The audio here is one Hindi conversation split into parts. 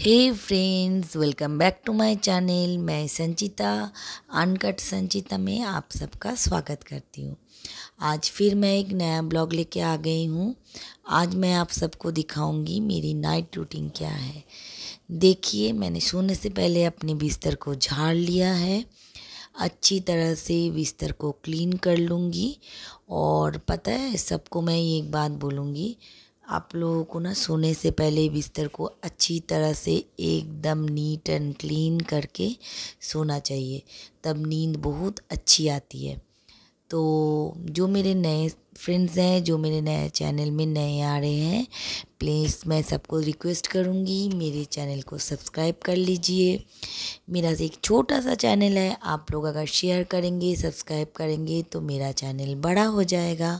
hey friends welcome back to my channel मैं संचिता अनकट संचिता में आप सबका स्वागत करती हूँ आज फिर मैं एक नया ब्लॉग लेके आ गई हूँ आज मैं आप सबको दिखाऊंगी मेरी नाइट रूटीन क्या है देखिए मैंने सोने से पहले अपने बिस्तर को झाड़ लिया है अच्छी तरह से बिस्तर को क्लीन कर लूँगी और पता है सबको मैं एक बात बोलूँगी आप लोगों को ना सोने से पहले बिस्तर को अच्छी तरह से एकदम नीट एंड क्लीन करके सोना चाहिए तब नींद बहुत अच्छी आती है तो जो मेरे नए फ्रेंड्स हैं जो मेरे नए चैनल में नए आ रहे हैं प्लीज़ मैं सबको रिक्वेस्ट करूँगी मेरे चैनल को सब्सक्राइब कर लीजिए मेरा एक छोटा सा चैनल है आप लोग अगर शेयर करेंगे सब्सक्राइब करेंगे तो मेरा चैनल बड़ा हो जाएगा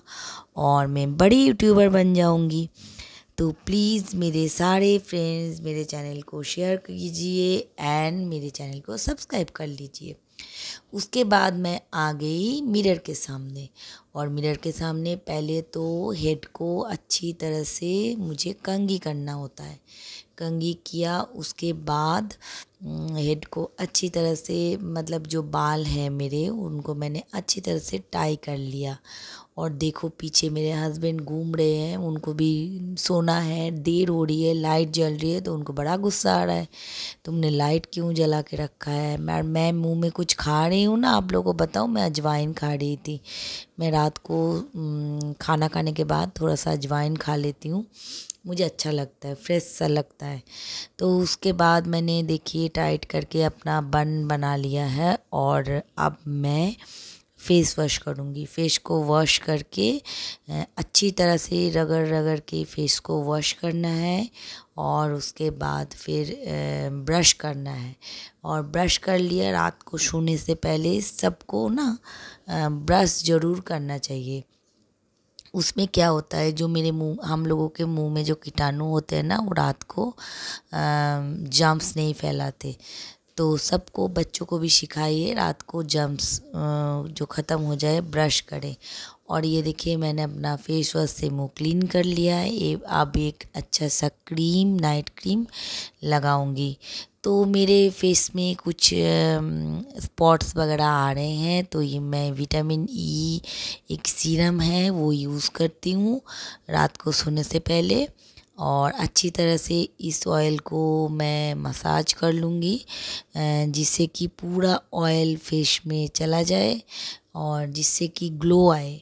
और मैं बड़ी यूट्यूबर बन जाऊँगी तो प्लीज़ मेरे सारे फ्रेंड्स मेरे चैनल को शेयर कीजिए एंड मेरे चैनल को सब्सक्राइब कर लीजिए उसके बाद मैं आ गई मिरर के सामने और मिरर के सामने पहले तो हेड को अच्छी तरह से मुझे कंगी करना होता है कंघी किया उसके बाद हेड को अच्छी तरह से मतलब जो बाल हैं मेरे उनको मैंने अच्छी तरह से टाई कर लिया और देखो पीछे मेरे हस्बैंड घूम रहे हैं उनको भी सोना है देर हो रही है लाइट जल रही है तो उनको बड़ा गुस्सा आ रहा है तुमने लाइट क्यों जला के रखा है मैं मैं मुंह में कुछ खा रही हूँ ना आप लोगों को बताऊँ मैं अजवाइन खा रही थी मैं रात को खाना खाने के बाद थोड़ा सा अजवाइन खा लेती हूँ मुझे अच्छा लगता है फ्रेश सा लगता है तो उसके बाद मैंने देखिए टाइट करके अपना बन बना लिया है और अब मैं फेस वॉश करूँगी फेस को वॉश करके अच्छी तरह से रगड़ रगड़ के फेस को वॉश करना है और उसके बाद फिर ब्रश करना है और ब्रश कर लिया रात को सोने से पहले सबको ना ब्रश ज़रूर करना चाहिए उसमें क्या होता है जो मेरे मुंह हम लोगों के मुंह में जो कीटाणु होते हैं ना वो रात को जम्स नहीं फैलाते तो सबको बच्चों को भी सिखाइए रात को जम्स जो ख़त्म हो जाए ब्रश करें और ये देखिए मैंने अपना फेस वॉश से मुंह क्लीन कर लिया है ये अब एक अच्छा सा क्रीम नाइट क्रीम लगाऊंगी तो मेरे फेस में कुछ स्पॉट्स वगैरह आ रहे हैं तो ये मैं विटामिन ई e एक सीरम है वो यूज़ करती हूँ रात को सोने से पहले और अच्छी तरह से इस ऑयल को मैं मसाज कर लूँगी जिससे कि पूरा ऑयल फेस में चला जाए और जिससे कि ग्लो आए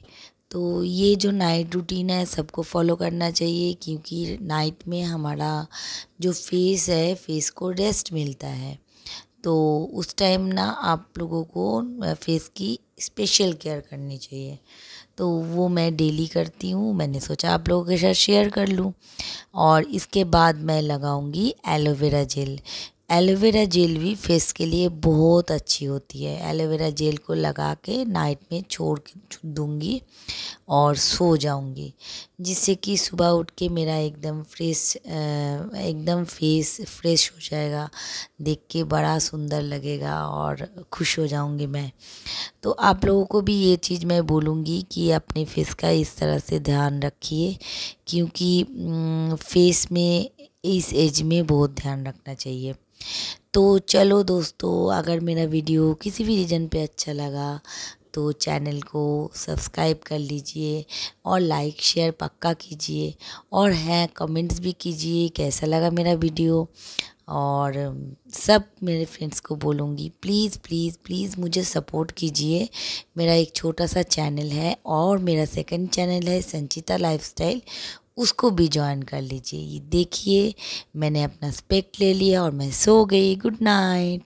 तो ये जो नाइट रूटीन है सबको फॉलो करना चाहिए क्योंकि नाइट में हमारा जो फेस है फेस को रेस्ट मिलता है तो उस टाइम ना आप लोगों को फेस की स्पेशल केयर करनी चाहिए तो वो मैं डेली करती हूँ मैंने सोचा आप लोगों के साथ शेयर कर लूँ और इसके बाद मैं लगाऊंगी एलोवेरा जेल एलोवेरा जेल भी फेस के लिए बहुत अच्छी होती है एलोवेरा जेल को लगा के नाइट में छोड़ दूँगी और सो जाऊँगी जिससे कि सुबह उठ के मेरा एकदम फ्रेश एकदम फेस फ्रेश हो जाएगा देख के बड़ा सुंदर लगेगा और खुश हो जाऊँगी मैं तो आप लोगों को भी ये चीज़ मैं बोलूँगी कि अपने फेस का इस तरह से ध्यान रखिए क्योंकि फेस में इस एज में बहुत ध्यान रखना चाहिए तो चलो दोस्तों अगर मेरा वीडियो किसी भी रीजन पे अच्छा लगा तो चैनल को सब्सक्राइब कर लीजिए और लाइक शेयर पक्का कीजिए और हैं कमेंट्स भी कीजिए कैसा लगा मेरा वीडियो और सब मेरे फ्रेंड्स को बोलूँगी प्लीज़ प्लीज़ प्लीज़ मुझे सपोर्ट कीजिए मेरा एक छोटा सा चैनल है और मेरा सेकंड चैनल है संचिता लाइफस्टाइल उसको भी ज्वाइन कर लीजिए ये देखिए मैंने अपना स्पेक्ट ले लिया और मैं सो गई गुड नाइट